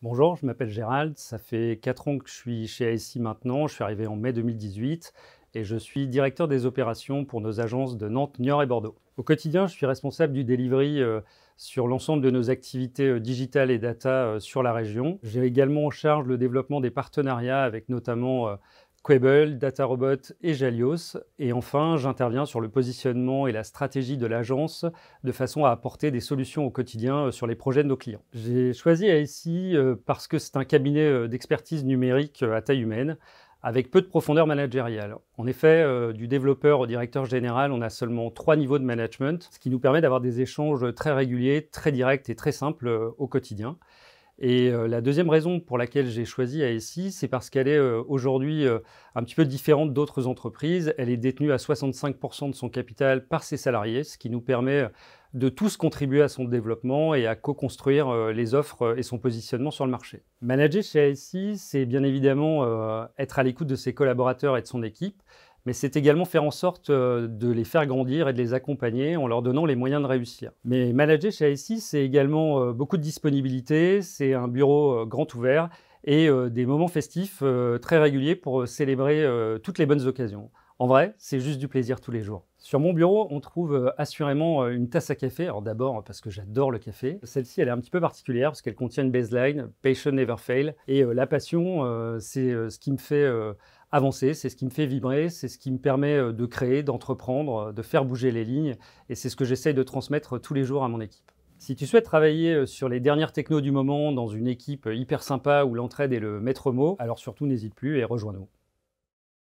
Bonjour, je m'appelle Gérald, ça fait 4 ans que je suis chez ASI maintenant, je suis arrivé en mai 2018 et je suis directeur des opérations pour nos agences de Nantes, Niort et Bordeaux. Au quotidien, je suis responsable du delivery euh, sur l'ensemble de nos activités euh, digitales et data euh, sur la région. J'ai également en charge le développement des partenariats avec notamment Quable, DataRobot et Jalios. Et enfin, j'interviens sur le positionnement et la stratégie de l'agence de façon à apporter des solutions au quotidien euh, sur les projets de nos clients. J'ai choisi ASI euh, parce que c'est un cabinet euh, d'expertise numérique à taille humaine avec peu de profondeur managériale. En effet, du développeur au directeur général, on a seulement trois niveaux de management, ce qui nous permet d'avoir des échanges très réguliers, très directs et très simples au quotidien. Et euh, la deuxième raison pour laquelle j'ai choisi ASI, c'est parce qu'elle est euh, aujourd'hui euh, un petit peu différente d'autres entreprises. Elle est détenue à 65% de son capital par ses salariés, ce qui nous permet de tous contribuer à son développement et à co-construire les offres et son positionnement sur le marché. Manager chez ASI, c'est bien évidemment être à l'écoute de ses collaborateurs et de son équipe, mais c'est également faire en sorte euh, de les faire grandir et de les accompagner en leur donnant les moyens de réussir. Mais manager chez ASI, c'est également euh, beaucoup de disponibilité, c'est un bureau euh, grand ouvert et des moments festifs très réguliers pour célébrer toutes les bonnes occasions. En vrai, c'est juste du plaisir tous les jours. Sur mon bureau, on trouve assurément une tasse à café. Alors d'abord hein, parce que j'adore le café. Celle-ci, elle est un petit peu particulière parce qu'elle contient une baseline, Passion Never Fail. Et la passion, c'est ce qui me fait avancer, c'est ce qui me fait vibrer, c'est ce qui me permet euh, de créer, d'entreprendre, euh, de faire bouger les lignes, et c'est ce que j'essaye de transmettre euh, tous les jours à mon équipe. Si tu souhaites travailler sur les dernières technos du moment dans une équipe hyper sympa où l'entraide est le maître mot, alors surtout n'hésite plus et rejoins-nous.